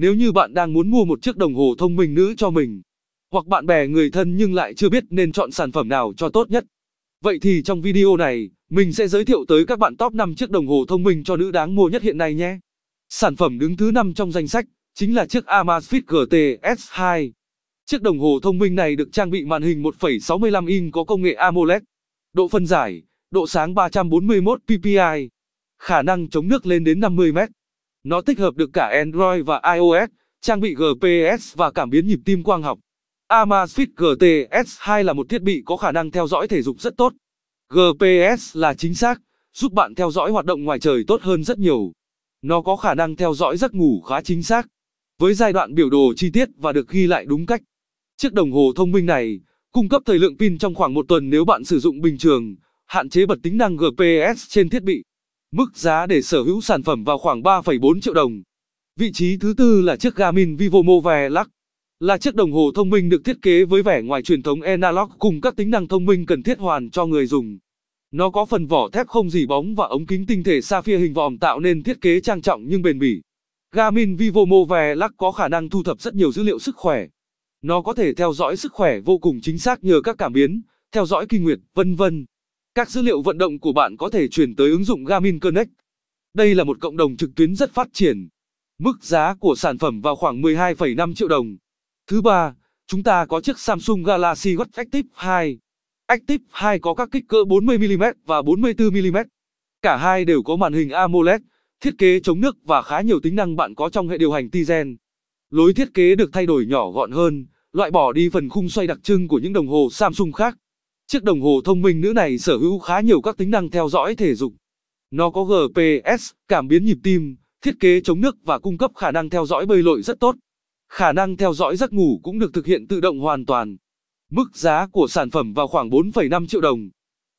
Nếu như bạn đang muốn mua một chiếc đồng hồ thông minh nữ cho mình, hoặc bạn bè người thân nhưng lại chưa biết nên chọn sản phẩm nào cho tốt nhất. Vậy thì trong video này, mình sẽ giới thiệu tới các bạn top 5 chiếc đồng hồ thông minh cho nữ đáng mua nhất hiện nay nhé. Sản phẩm đứng thứ 5 trong danh sách chính là chiếc Amazfit GT S2. Chiếc đồng hồ thông minh này được trang bị màn hình 1,65 inch có công nghệ AMOLED, độ phân giải, độ sáng 341 ppi, khả năng chống nước lên đến 50 mét. Nó tích hợp được cả Android và iOS, trang bị GPS và cảm biến nhịp tim quang học. Amazfit GTS 2 là một thiết bị có khả năng theo dõi thể dục rất tốt. GPS là chính xác, giúp bạn theo dõi hoạt động ngoài trời tốt hơn rất nhiều. Nó có khả năng theo dõi giấc ngủ khá chính xác, với giai đoạn biểu đồ chi tiết và được ghi lại đúng cách. Chiếc đồng hồ thông minh này cung cấp thời lượng pin trong khoảng một tuần nếu bạn sử dụng bình thường, hạn chế bật tính năng GPS trên thiết bị. Mức giá để sở hữu sản phẩm vào khoảng 3,4 triệu đồng. Vị trí thứ tư là chiếc Garmin Vivo Move Lux. Là chiếc đồng hồ thông minh được thiết kế với vẻ ngoài truyền thống analog cùng các tính năng thông minh cần thiết hoàn cho người dùng. Nó có phần vỏ thép không dì bóng và ống kính tinh thể sapphire hình vòm tạo nên thiết kế trang trọng nhưng bền bỉ. Garmin Vivo Move Lux có khả năng thu thập rất nhiều dữ liệu sức khỏe. Nó có thể theo dõi sức khỏe vô cùng chính xác nhờ các cảm biến, theo dõi kinh nguyệt, vân vân. Các dữ liệu vận động của bạn có thể chuyển tới ứng dụng Garmin Connect. Đây là một cộng đồng trực tuyến rất phát triển. Mức giá của sản phẩm vào khoảng 12,5 triệu đồng. Thứ ba, chúng ta có chiếc Samsung Galaxy Watch Active 2. Active 2 có các kích cỡ 40mm và 44mm. Cả hai đều có màn hình AMOLED, thiết kế chống nước và khá nhiều tính năng bạn có trong hệ điều hành Tizen. Lối thiết kế được thay đổi nhỏ gọn hơn, loại bỏ đi phần khung xoay đặc trưng của những đồng hồ Samsung khác. Chiếc đồng hồ thông minh nữ này sở hữu khá nhiều các tính năng theo dõi thể dục. Nó có GPS, cảm biến nhịp tim, thiết kế chống nước và cung cấp khả năng theo dõi bơi lội rất tốt. Khả năng theo dõi giấc ngủ cũng được thực hiện tự động hoàn toàn. Mức giá của sản phẩm vào khoảng 4,5 triệu đồng.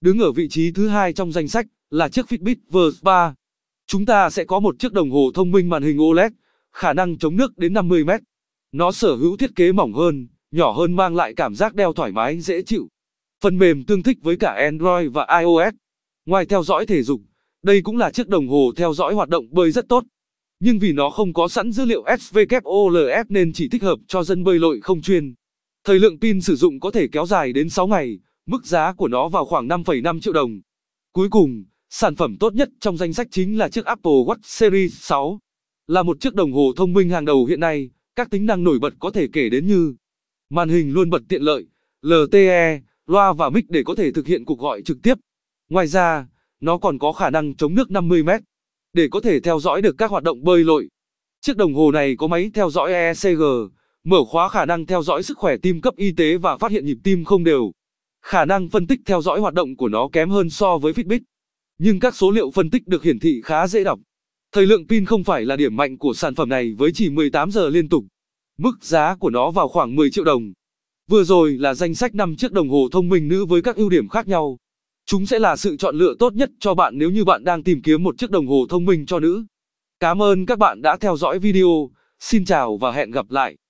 Đứng ở vị trí thứ hai trong danh sách là chiếc Fitbit Verse 3. Chúng ta sẽ có một chiếc đồng hồ thông minh màn hình OLED, khả năng chống nước đến 50 mét. Nó sở hữu thiết kế mỏng hơn, nhỏ hơn mang lại cảm giác đeo thoải mái dễ chịu. Phần mềm tương thích với cả Android và iOS. Ngoài theo dõi thể dục, đây cũng là chiếc đồng hồ theo dõi hoạt động bơi rất tốt. Nhưng vì nó không có sẵn dữ liệu SWOLF nên chỉ thích hợp cho dân bơi lội không chuyên. Thời lượng pin sử dụng có thể kéo dài đến 6 ngày, mức giá của nó vào khoảng 5,5 triệu đồng. Cuối cùng, sản phẩm tốt nhất trong danh sách chính là chiếc Apple Watch Series 6. Là một chiếc đồng hồ thông minh hàng đầu hiện nay, các tính năng nổi bật có thể kể đến như màn hình luôn bật tiện lợi, LTE, loa và mic để có thể thực hiện cuộc gọi trực tiếp. Ngoài ra, nó còn có khả năng chống nước 50 mét để có thể theo dõi được các hoạt động bơi lội. Chiếc đồng hồ này có máy theo dõi ECG, mở khóa khả năng theo dõi sức khỏe tim cấp y tế và phát hiện nhịp tim không đều. Khả năng phân tích theo dõi hoạt động của nó kém hơn so với Fitbit, nhưng các số liệu phân tích được hiển thị khá dễ đọc. Thời lượng pin không phải là điểm mạnh của sản phẩm này với chỉ 18 giờ liên tục. Mức giá của nó vào khoảng 10 triệu đồng. Vừa rồi là danh sách 5 chiếc đồng hồ thông minh nữ với các ưu điểm khác nhau. Chúng sẽ là sự chọn lựa tốt nhất cho bạn nếu như bạn đang tìm kiếm một chiếc đồng hồ thông minh cho nữ. Cảm ơn các bạn đã theo dõi video. Xin chào và hẹn gặp lại.